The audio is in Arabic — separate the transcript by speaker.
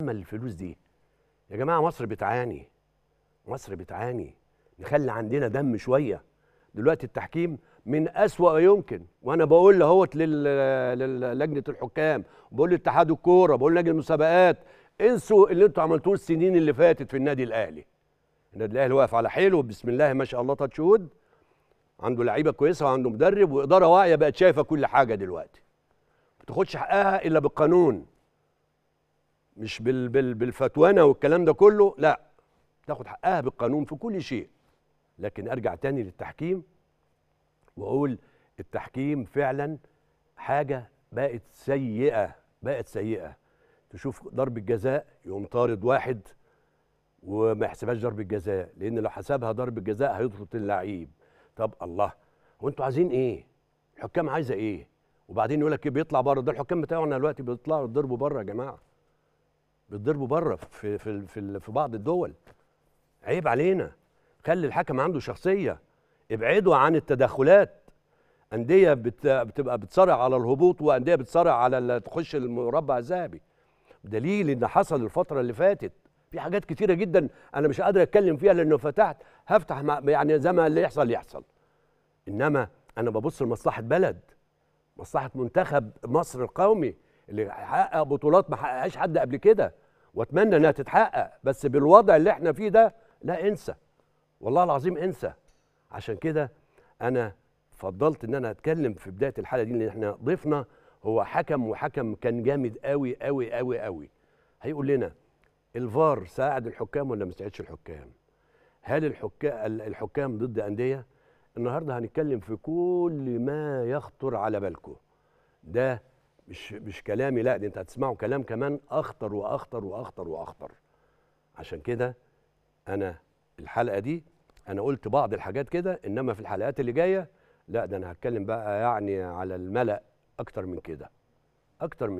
Speaker 1: اما الفلوس دي يا جماعه مصر بتعاني مصر بتعاني نخلي عندنا دم شويه دلوقتي التحكيم من أسوأ يمكن وانا بقول اهوت للجنه الحكام بقول لاتحاد الكوره بقول لجنه المسابقات انسوا اللي انتوا عملتوه السنين اللي فاتت في النادي الاهلي النادي الاهلي واقف على حيله بسم الله ما شاء الله تشهد عنده لعيبه كويسه وعنده مدرب واداره واعيه بقت شايفه كل حاجه دلوقتي ما تاخدش حقها الا بالقانون مش بال بال بالفتوانه والكلام ده كله لا تاخد حقها بالقانون في كل شيء لكن ارجع تاني للتحكيم واقول التحكيم فعلا حاجه بقت سيئه بقت سيئه تشوف ضربه جزاء يقوم طارد واحد وما يحسبهاش ضربه جزاء لان لو حسبها ضربه جزاء هيطرد اللعيب طب الله هو انتوا عايزين ايه الحكام عايزه ايه وبعدين يقول لك إيه، بيطلع بره ده الحكام بتاعنا دلوقتي بيطلعوا يضربوا بره يا جماعه بتضربوا بره في في في, في بعض الدول عيب علينا خلي الحكم عنده شخصيه ابعدوا عن التدخلات انديه بتبقى بتصارع على الهبوط وانديه بتصارع على تخش المربع الذهبي دليل ان حصل الفتره اللي فاتت في حاجات كتيره جدا انا مش قادر اتكلم فيها لانه فتحت هفتح مع يعني زي ما اللي يحصل يحصل انما انا ببص لمصلحه بلد مصلحه منتخب مصر القومي اللي حقق بطولات ما حققهاش حد قبل كده واتمنى انها تتحقق بس بالوضع اللي احنا فيه ده لا انسى والله العظيم انسى عشان كده انا فضلت ان انا اتكلم في بدايه الحلقه دي اللي احنا ضيفنا هو حكم وحكم كان جامد قوي قوي قوي قوي هيقول لنا الفار ساعد الحكام ولا ما ساعدش الحكام هل الحكام الحكام ضد انديه النهارده هنتكلم في كل ما يخطر على بالكم ده مش مش كلامي لا ده انت هتسمعوا كلام كمان اخطر واخطر واخطر واخطر عشان كده انا الحلقه دي انا قلت بعض الحاجات كده انما في الحلقات اللي جايه لا ده انا هتكلم بقى يعني على الملأ اكتر من كده اكتر من